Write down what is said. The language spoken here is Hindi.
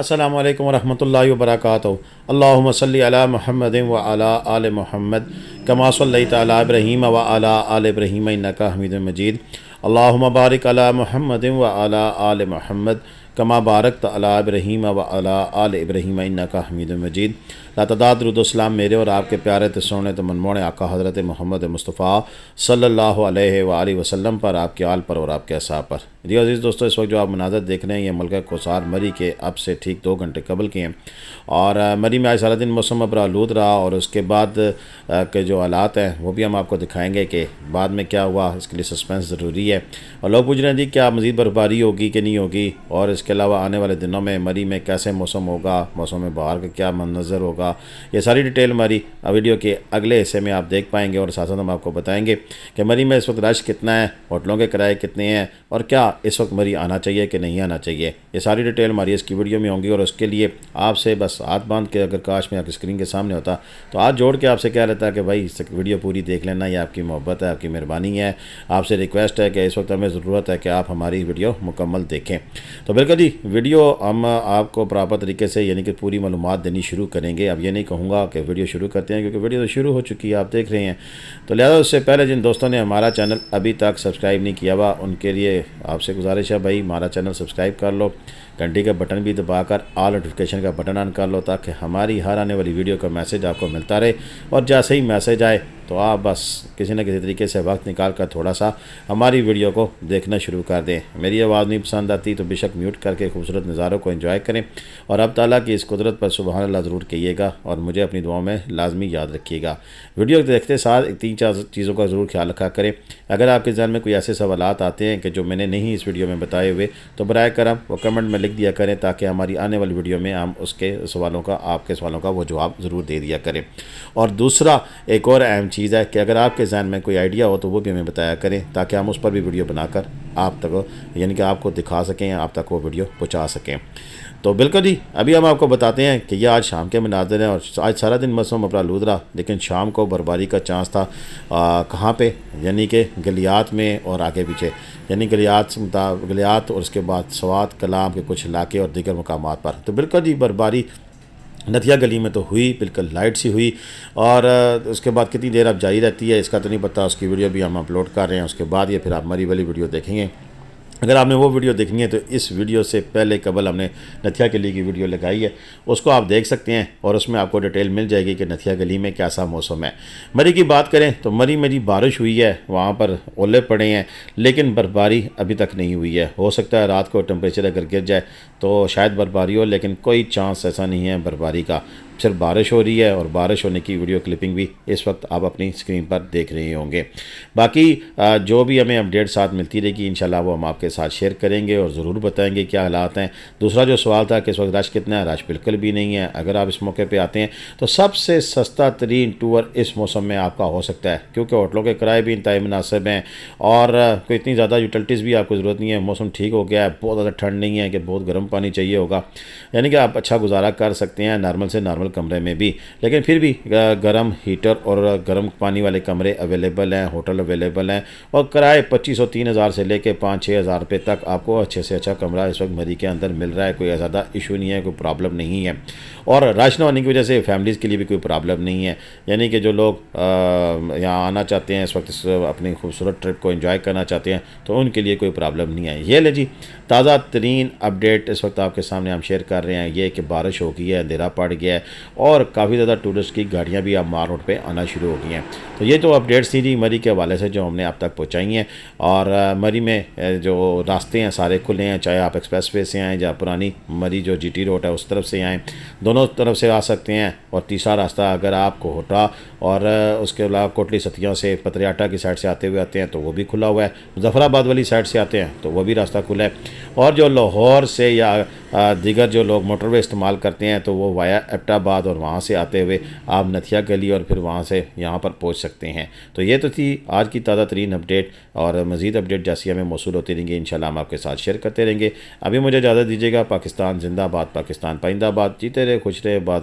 السلام علیکم ورحمۃ اللہ وبرکاتہ اللہم صلی علی محمد و آل محمد کما صلی تعالی ابراہیم و آل ابراہیم انکا حمید مجید اللہم بارک علی محمد و علی آل محمد कमा बारक तला इब्रहीम व अला आल इब्रहीम इन्ना का हमीद मजीद लातदाद रुदोसलाम मेरे और आपके प्यारे तो सोने तो मनमोड़े आका हज़रत मोहम्मद मुस्तफ़ा सल्लल्लाहु अलैहि वसल्लम पर आपके आल पर और आपके असाब पर जी अज़ीज़ दोस्तों इस वक्त जो आप मनाजर देख रहे हैं ये मलक कोसार मरी के अब से ठीक दो घंटे कबल के हैं और मरी में आज सारा दिन मौसम आलूद रहा और उसके बाद के जो हालात हैं वो भी हम आपको दिखाएँगे कि बाद में क्या हुआ इसके लिए सस्पेंस ज़रूरी है और लोग पूछ रहे हैं जी क्या मज़ीद बर्फबारी होगी कि नहीं होगी और इसके अलावा आने वाले दिनों में मरी में कैसे मौसम होगा मौसम में बाहर का क्या मंजर होगा ये सारी डिटेल हमारी वीडियो के अगले हिस्से में आप देख पाएंगे और साथ साथ हम आपको बताएंगे कि मरी में इस वक्त रश कितना है होटलों के किराए कितने हैं और क्या इस वक्त मरी आना चाहिए कि नहीं आना चाहिए ये सारी डिटेल हमारी इसकी वीडियो में होंगी और उसके लिए आपसे बस हाथ बांध के अगर काश में आपकी स्क्रीन के सामने होता तो हाथ जोड़ के आपसे क्या रहता है कि भाई वीडियो पूरी देख लेना ये आपकी मोहब्बत है आपकी मेहरबानी है आपसे रिक्वेस्ट है कि इस वक्त हमें ज़रूरत है कि आप हमारी वीडियो मुकम्मल देखें तो बिल्कुल अलका जी वीडियो हम आपको प्रॉपर तरीके से यानी कि पूरी मालूम देनी शुरू करेंगे अब ये नहीं कहूँगा कि वीडियो शुरू करते हैं क्योंकि वीडियो तो शुरू हो चुकी है आप देख रहे हैं तो लिहाजा उससे पहले जिन दोस्तों ने हमारा चैनल अभी तक सब्सक्राइब नहीं किया हुआ उनके लिए आपसे गुजारिश है भाई हमारा चैनल सब्सक्राइब कर लो घंटी का बटन भी दबाकर ऑल नोटिफिकेशन का बटन ऑन कर लो ताकि हमारी हर आने वाली वीडियो का मैसेज आपको मिलता रहे और जैसे ही मैसेज आए तो आप बस किसी न किसी तरीके से वक्त निकाल कर थोड़ा सा हमारी वीडियो को देखना शुरू कर दें मेरी आवाज़ नहीं पसंद आती तो बेशक म्यूट करके खूबसूरत नज़ारों को इन्जॉय करें और अब ताला की इस कुदरत पर सुबह अल्लाह ज़रूर कहिएगा और मुझे अपनी दुआओं में लाजमी याद रखिएगा वीडियो देखते साथ तीन चार चीज़ों का ज़रूर ख्याल रखा करें अगर आपके जहन में कोई ऐसे सवाल आते हैं कि जो मैंने नहीं इस वीडियो में बताए हुए तो बर करम वो कमेंट में लिख दिया करें ताकि हमारी आने वाली वीडियो में हम उसके सवालों का आपके सवालों का वो जवाब ज़रूर दे दिया करें और दूसरा एक और अहम चीज़ है कि अगर आपके जहन में कोई आइडिया हो तो वो भी हमें बताया करें ताकि हम उस पर भी वीडियो बनाकर आप तक यानी कि आपको दिखा सकें आप तक वो वीडियो पहुँचा सकें तो बिल्कुल जी अभी हम आपको बताते हैं कि ये आज शाम के मनाजिर हैं और आज सारा दिन मौसम अपना लूद रहा लेकिन शाम को बर्फबारी का चांस था कहाँ पे यानी कि गलियात में और आगे पीछे यानी गलियात गलियात और उसके बाद स्वात कलाम के कुछ इलाके और दीगर मकाम पर तो बिल्कुल जी बर्फबारी नथिया गली में तो हुई बिल्कुल लाइट सी हुई और उसके बाद कितनी देर अब जारी रहती है इसका तो नहीं पता उसकी वीडियो भी हम अपलोड कर रहे हैं उसके बाद ये फिर आप मरी वाली वीडियो देखेंगे अगर आपने वो वीडियो देखनी है तो इस वीडियो से पहले कबल हमने नथिया गली की वीडियो लगाई है उसको आप देख सकते हैं और उसमें आपको डिटेल मिल जाएगी कि नथिया गली में कैसा मौसम है मरी की बात करें तो मरी में जी बारिश हुई है वहाँ पर ओले पड़े हैं लेकिन बर्फबारी अभी तक नहीं हुई है हो सकता है रात को टेम्परेचर अगर गिर जाए तो शायद बर्फबारी हो लेकिन कोई चांस ऐसा नहीं है बर्फबारी का सिर्फ बारिश हो रही है और बारिश होने की वीडियो क्लिपिंग भी इस वक्त आप अपनी स्क्रीन पर देख रहे होंगे बाकी जो भी हमें अपडेट साथ मिलती रहेगी इन वो हम आपके साथ शेयर करेंगे और ज़रूर बताएंगे क्या हालात हैं दूसरा जो सवाल था कि इस वक्त रश कितना है रश बिल्कुल भी नहीं है अगर आप इस मौके पर आते हैं तो सबसे सस्ता तरीन टूर इस मौसम में आपका हो सकता है क्योंकि होटलों के किराए भी इंतहा मुनासिब हैं और कोई इतनी ज़्यादा यूटिलिटीज़ भी आपको ज़रूरत नहीं है मौसम ठीक हो गया है बहुत ज़्यादा ठंड नहीं है कि बहुत गर्म पानी चाहिए होगा यानी कि आप अच्छा गुजारा कर सकते हैं नॉर्मल से नॉर्मल नॉर्मल कमरे में भी लेकिन फिर भी गर्म हीटर और गर्म पानी वाले कमरे अवेलेबल हैं होटल अवेलेबल हैं और किराए पच्चीस सौ तीन हज़ार से लेके पाँच छः हज़ार रुपये तक आपको अच्छे से अच्छा कमरा इस वक्त मरी के अंदर मिल रहा है कोई ज़्यादा इशू नहीं है कोई प्रॉब्लम नहीं है और राशन होने की वजह से फैमिलीज़ के लिए भी कोई प्रॉब्लम नहीं है यानी कि जो लोग यहाँ आना चाहते हैं इस वक्त अपनी खूबसूरत ट्रिप को इन्जॉय करना चाहते हैं तो उनके लिए कोई प्रॉब्लम नहीं है ये ले जी ताज़ा तरीन अपडेट इस वक्त आपके सामने हम शेयर कर रहे हैं ये कि बारिश हो गई है अंधेरा पड़ गया है और काफ़ी ज़्यादा टूरिस्ट की गाड़ियाँ भी अब मार रोड पर आना शुरू हो गई हैं तो ये तो अपडेट्स थी जी मरी के हवाले से जो हमने अब तक पहुँचाई हैं और मरी में जो रास्ते हैं सारे खुले हैं चाहे आप एक्सप्रेस वे से आएँ या पुरानी मरी जो जी टी रोड है उस तरफ से आएँ दोनों तरफ से आ सकते हैं और तीसरा रास्ता अगर आप कोहटा और उसके अलावा कोटली सतियों से पतरियाटा की साइड से आते हुए आते हैं तो वो भी खुला हुआ है मुजफ़राबाद वाली साइड से आते हैं तो वो भी रास्ता खुला है और जो लाहौर से या दीगर जो लोग मोटरवे इस्तेमाल करते हैं तो वो वाया एपटा इलाहाबाद और वहाँ से आते हुए आप नथिया गली और फिर वहाँ से यहाँ पर पहुँच सकते हैं तो ये तो थी आज की ताज़ा तरीन अपडेट और मज़ीद अपडेट जैसी हमें मौसू होती रहेंगी इन हम आपके साथ शेयर करते रहेंगे अभी मुझे इजाज़त दीजिएगा पाकिस्तान जिंदाबाद पाकिस्तान पाइंदाबाद जीते रहे खुश रहे बाद